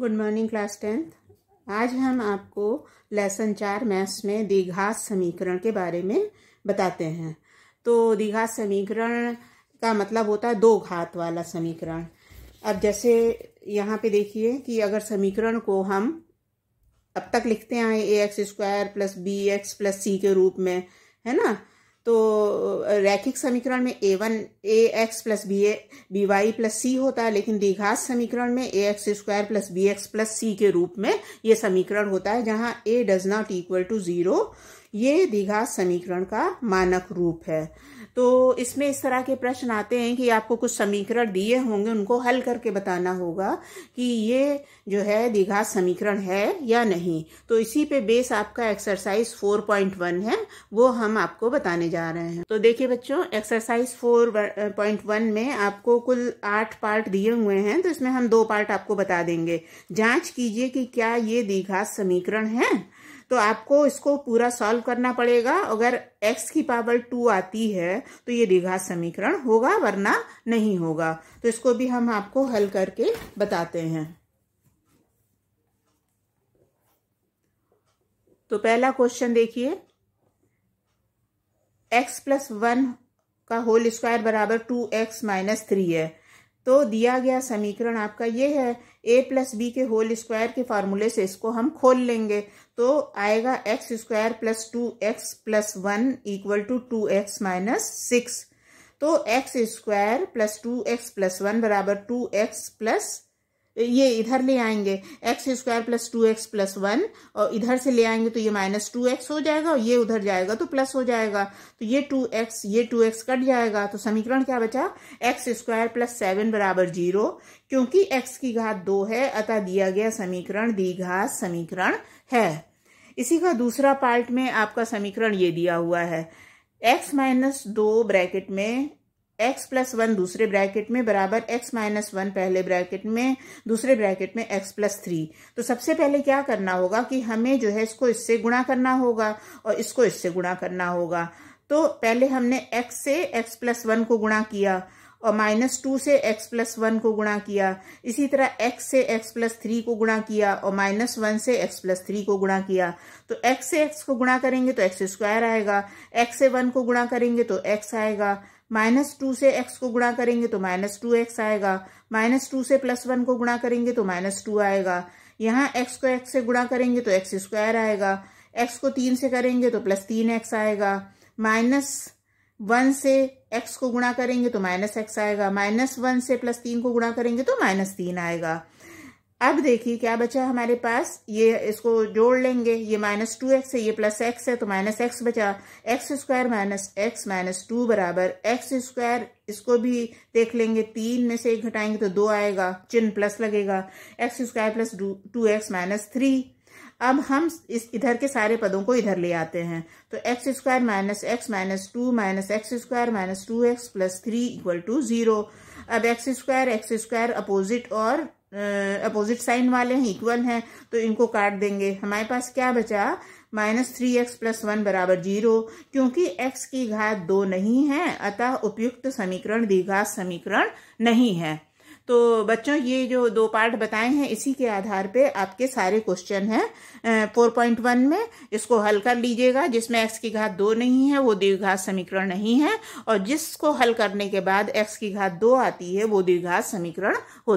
good morning class tenth आज हम आपको लेसन चार मैथ्स में दीघात समीकरण के बारे में बताते हैं तो दीघात समीकरण का मतलब होता है दो घात वाला समीकरण अब जैसे यहाँ पे देखिए कि अगर समीकरण को हम अब तक लिखते आए A X square plus B X plus C के रूप में है ना रैखिक समीकरण में A one A X plus B A B Y plus C होता है लेकिन दीघात समीकरण में A X square plus B X plus C के रूप में ये समीकरण होता है जहां A does not equal to zero ये दीघा समीकरण का मानक रूप है तो इसमें इस तरह के प्रश्न आते हैं कि आपको कुछ समीकरण दिए होंगे उनको हल करके बताना होगा कि ये जो है दीघा समीकरण है या नहीं तो इसी पे बेस आपका एक्सरसाइज 4.1 है वो हम आपको बताने जा रहे हैं तो देखिए बच्चों एक्सरसाइज 4.1 में आपको कुल आठ पार्ट दिए हुए हैं तो इसमें हम दो पार्ट आपको बता देंगे जाँच कीजिए कि क्या ये दीघा समीकरण है तो आपको इसको पूरा सॉल्व करना पड़ेगा अगर x की पावर टू आती है तो ये दीघा समीकरण होगा वरना नहीं होगा तो इसको भी हम आपको हल करके बताते हैं तो पहला क्वेश्चन देखिए x प्लस वन का होल स्क्वायर बराबर टू एक्स माइनस थ्री है तो दिया गया समीकरण आपका ये है ए प्लस बी के होल स्क्वायर के फार्मूले से इसको हम खोल लेंगे तो आएगा X square plus two X plus one equal to two X minus six तो X square plus two X plus one बराबर टू एक्स प्लस ये इधर ले आएंगे X square plus two X plus one और इधर से ले आएंगे तो ये माइनस टू एक्स हो जाएगा और ये उधर जाएगा तो प्लस हो जाएगा तो ये टू एक्स ये टू एक्स कट जाएगा तो समीकरण क्या बचा एक्स स्क्वायर प्लस सेवन बराबर जीरो क्योंकि एक्स की घात दो है अतः दिया गया समीकरण घात समीकरण है इसी का दूसरा पार्ट में आपका समीकरण ये दिया हुआ है एक्स माइनस दो ब्रैकेट में एक्स प्लस वन दूसरे ब्रैकेट में बराबर एक्स माइनस वन पहले ब्रैकेट में दूसरे ब्रैकेट में एक्स प्लस थ्री तो सबसे पहले क्या करना होगा कि हमें जो है इसको इससे गुणा करना होगा और इसको इससे गुणा करना होगा तो पहले हमने एक्स से एक्स प्लस वन को गुणा किया और माइनस टू से एक्स प्लस वन को गुणा किया इसी तरह एक्स से एक्स प्लस थ्री को गुणा किया और माइनस वन से एक्स प्लस थ्री को गुणा किया तो एक्स से एक्स को गुणा करेंगे तो एक्स स्क्वायर आएगा एक्स से वन को गुणा करेंगे तो एक्स आएगा माइनस टू से एक्स को गुणा करेंगे तो माइनस टू एक्स आएगा माइनस टू से प्लस वन को गुणा करेंगे तो माइनस टू आएगा यहाँ एक्स को एक्स से गुणा करेंगे तो एक्स स्क्वायर आएगा एक्स को तीन से करेंगे तो प्लस तीन एक्स आएगा माइनस वन से एक्स को गुणा करेंगे तो माइनस एक्स आएगा माइनस वन से प्लस तीन को गुणा करेंगे तो माइनस तीन आएगा अब देखिए क्या बचा हमारे पास ये इसको जोड़ लेंगे ये माइनस टू एक्स है ये प्लस एक्स है तो माइनस एक्स बचा X square minus X minus two बराबर एक्स स्क्वायर इसको भी देख लेंगे तीन में से एक घटाएंगे तो दो आएगा चिन्ह प्लस लगेगा X square plus two X minus three अब हम इस इधर के सारे पदों को इधर ले आते हैं तो X square minus X minus two minus X square minus two X plus three equal to zero अब X square X square opposite और अपोजिट साइन वाले हैं इक्वल हैं तो इनको काट देंगे हमारे पास क्या बचा minus three X plus one बराबर जीरो क्योंकि एक्स की घात दो नहीं है अतः उपयुक्त समीकरण द्विघात समीकरण नहीं है तो बच्चों ये जो दो पार्ट बताए हैं इसी के आधार पे आपके सारे क्वेश्चन हैं फोर पॉइंट वन में इसको हल कर लीजिएगा जिसमें एक्स की घात दो नहीं है वो द्विघात समीकरण नहीं है और जिसको हल करने के बाद एक्स की घात दो आती है वो द्विघात समीकरण होता